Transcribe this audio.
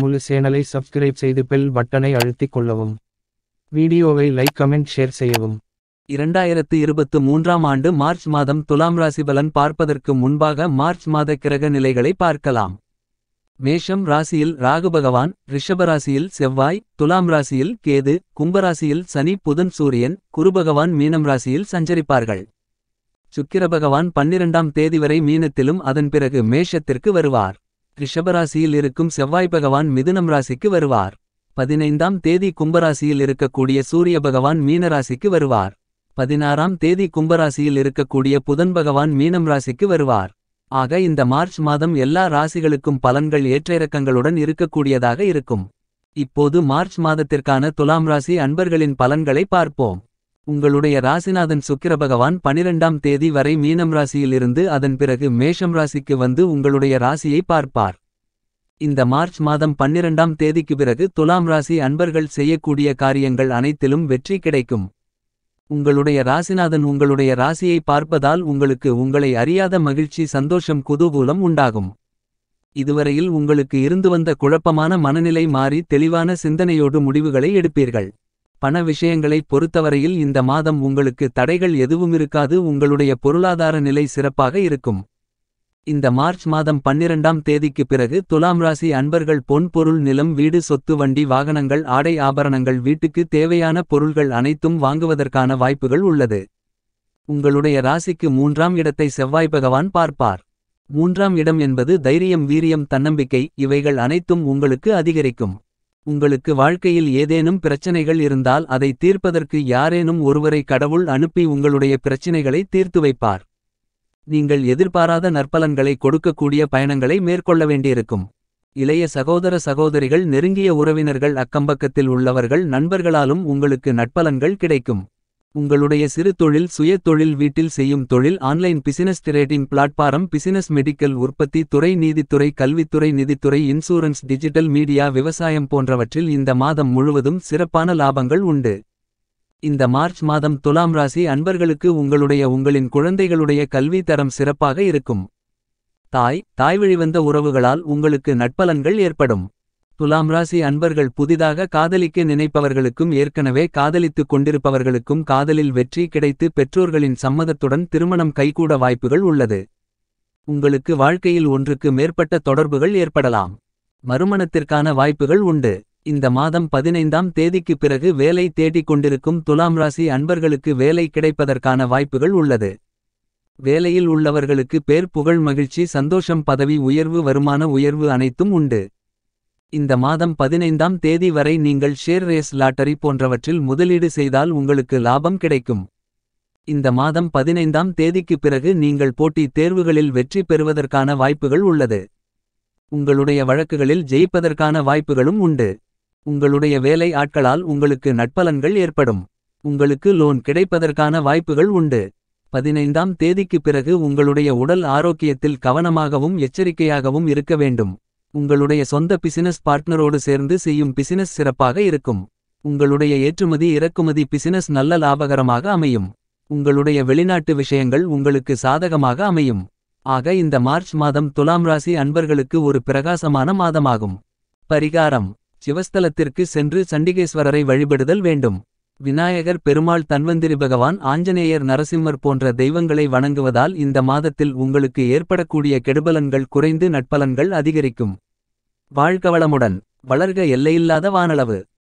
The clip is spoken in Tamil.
தமிழ் சேனலை சப்ஸ்கிரைப் செய்து பெல் பட்டனை அழுத்திக் கொள்ளவும் வீடியோவை லைக் கமெண்ட் ஷேர் செய்யவும் இரண்டாயிரத்து இருபத்து மூன்றாம் ஆண்டு மார்ச் மாதம் துலாம் ராசி பலன் பார்ப்பதற்கு முன்பாக மார்ச் மாத கிரக நிலைகளை பார்க்கலாம் மேஷம் ராசியில் ராகு பகவான் ரிஷபராசியில் செவ்வாய் துலாம் ராசியில் கேது கும்பராசியில் சனி புதன் சூரியன் குருபகவான் மீனம் ராசியில் சஞ்சரிப்பார்கள் சுக்கிர பகவான் பன்னிரண்டாம் தேதி வரை மீனத்திலும் அதன் பிறகு மேஷத்திற்கு வருவார் ரிஷபராசியில் இருக்கும் செவ்வாய் பகவான் மிதுனம் ராசிக்கு வருவார் பதினைந்தாம் தேதி கும்பராசியில் இருக்கக்கூடிய சூரிய பகவான் மீனராசிக்கு வருவார் பதினாறாம் தேதி கும்பராசியில் இருக்கக்கூடிய புதன் பகவான் மீனம் ராசிக்கு வருவார் ஆக இந்த மார்ச் மாதம் எல்லா ராசிகளுக்கும் பலன்கள் ஏற்ற இறக்கங்களுடன் இருக்கக்கூடியதாக இருக்கும் இப்போது மார்ச் மாதத்திற்கான துலாம் ராசி அன்பர்களின் பலன்களை பார்ப்போம் உங்களுடைய ராசிநாதன் சுக்கிர பகவான் பனிரெண்டாம் தேதி வரை மீனம் ராசியிலிருந்து அதன் பிறகு மேஷம் ராசிக்கு வந்து உங்களுடைய ராசியை பார்ப்பார் இந்த மார்ச் மாதம் பன்னிரெண்டாம் தேதிக்கு பிறகு துலாம் ராசி அன்பர்கள் செய்யக்கூடிய காரியங்கள் அனைத்திலும் வெற்றி கிடைக்கும் உங்களுடைய ராசிநாதன் உங்களுடைய ராசியை பார்ப்பதால் உங்களுக்கு உங்களை அறியாத மகிழ்ச்சி சந்தோஷம் குதூகூலம் உண்டாகும் இதுவரையில் உங்களுக்கு இருந்து வந்த குழப்பமான மனநிலை மாறி தெளிவான சிந்தனையோடு முடிவுகளை எடுப்பீர்கள் பண விஷயங்களை பொறுத்தவரையில் இந்த மாதம் உங்களுக்கு தடைகள் எதுவும் இருக்காது உங்களுடைய பொருளாதார நிலை சிறப்பாக இருக்கும் இந்த மார்ச் மாதம் பன்னிரண்டாம் தேதிக்கு பிறகு துலாம் ராசி அன்பர்கள் பொன் பொருள் நிலம் வீடு சொத்து வண்டி வாகனங்கள் ஆடை ஆபரணங்கள் வீட்டுக்கு தேவையான பொருள்கள் அனைத்தும் வாங்குவதற்கான வாய்ப்புகள் உள்ளது உங்களுடைய ராசிக்கு மூன்றாம் இடத்தை செவ்வாய் பகவான் பார்ப்பார் மூன்றாம் இடம் என்பது தைரியம் வீரியம் தன்னம்பிக்கை இவைகள் அனைத்தும் உங்களுக்கு அதிகரிக்கும் உங்களுக்கு வாழ்க்கையில் ஏதேனும் பிரச்சனைகள் இருந்தால் அதை தீர்ப்பதற்கு யாரேனும் ஒருவரை கடவுள் அனுப்பி உங்களுடைய பிரச்சினைகளை தீர்த்து வைப்பார் நீங்கள் எதிர்பாராத நற்பலன்களை கொடுக்கக்கூடிய பயணங்களை மேற்கொள்ள வேண்டியிருக்கும் இளைய சகோதர சகோதரிகள் நெருங்கிய உறவினர்கள் அக்கம்பக்கத்தில் உள்ளவர்கள் நண்பர்களாலும் உங்களுக்கு நட்பலன்கள் கிடைக்கும் உங்களுடைய சிறு தொழில் சுய தொழில் வீட்டில் செய்யும் தொழில் online business trading platform business medical உற்பத்தி துறை நீதித்துறை கல்வித்துறை நிதித்துறை இன்சூரன்ஸ் டிஜிட்டல் மீடியா விவசாயம் போன்றவற்றில் இந்த மாதம் முழுவதும் சிறப்பான லாபங்கள் உண்டு இந்த மார்ச் மாதம் துலாம் ராசி அன்பர்களுக்கு உங்களுடைய உங்களின் குழந்தைகளுடைய கல்வி தரம் சிறப்பாக இருக்கும் தாய் வழிவந்த உறவுகளால் உங்களுக்கு நட்பலன்கள் ஏற்படும் துலாம் ராசி அன்பர்கள் புதிதாக காதலிக்க நினைப்பவர்களுக்கும் ஏற்கனவே காதலித்துக் கொண்டிருப்பவர்களுக்கும் காதலில் வெற்றி கிடைத்து பெற்றோர்களின் சம்மதத்துடன் திருமணம் கைகூட வாய்ப்புகள் உள்ளது உங்களுக்கு வாழ்க்கையில் ஒன்றுக்கு மேற்பட்ட தொடர்புகள் ஏற்படலாம் மறுமணத்திற்கான வாய்ப்புகள் உண்டு இந்த மாதம் பதினைந்தாம் தேதிக்கு பிறகு வேலை தேடிக் கொண்டிருக்கும் துலாம் ராசி அன்பர்களுக்கு வேலை கிடைப்பதற்கான வாய்ப்புகள் உள்ளது வேலையில் உள்ளவர்களுக்கு பேர் புகழ் மகிழ்ச்சி சந்தோஷம் பதவி உயர்வு வருமான உயர்வு அனைத்தும் உண்டு இந்த மாதம் பதினைந்தாம் தேதி வரை நீங்கள் ஷேர் ரேஸ் லாட்டரி போன்றவற்றில் முதலீடு செய்தால் உங்களுக்கு லாபம் கிடைக்கும் இந்த மாதம் பதினைந்தாம் தேதிக்கு பிறகு நீங்கள் போட்டி தேர்வுகளில் வெற்றி பெறுவதற்கான வாய்ப்புகள் உள்ளது உங்களுடைய வழக்குகளில் ஜெயிப்பதற்கான வாய்ப்புகளும் உண்டு உங்களுடைய வேலை ஆட்களால் உங்களுக்கு நட்பலன்கள் ஏற்படும் உங்களுக்கு லோன் கிடைப்பதற்கான வாய்ப்புகள் உண்டு பதினைந்தாம் தேதிக்கு பிறகு உங்களுடைய உடல் ஆரோக்கியத்தில் கவனமாகவும் எச்சரிக்கையாகவும் இருக்க வேண்டும் உங்களுடைய சொந்த பிசினஸ் பார்ட்னரோடு சேர்ந்து செய்யும் பிசினஸ் சிறப்பாக இருக்கும் உங்களுடைய ஏற்றுமதி இறக்குமதி பிசினஸ் நல்ல லாபகரமாக அமையும் உங்களுடைய வெளிநாட்டு விஷயங்கள் உங்களுக்கு சாதகமாக அமையும் ஆக இந்த மார்ச் மாதம் துலாம் ராசி அன்பர்களுக்கு ஒரு பிரகாசமான மாதமாகும் பரிகாரம் சிவஸ்தலத்திற்கு சென்று சண்டிகேஸ்வரரை வழிபடுதல் வேண்டும் விநாயகர் பெருமாள் தன்வந்திரி பகவான் ஆஞ்சநேயர் நரசிம்மர் போன்ற தெய்வங்களை வணங்குவதால் இந்த மாதத்தில் உங்களுக்கு ஏற்படக்கூடிய கெடுபலன்கள் குறைந்து நட்பலன்கள் அதிகரிக்கும் வாழ்க வளமுடன் வளர்க எல்லையில்லாத வானளவு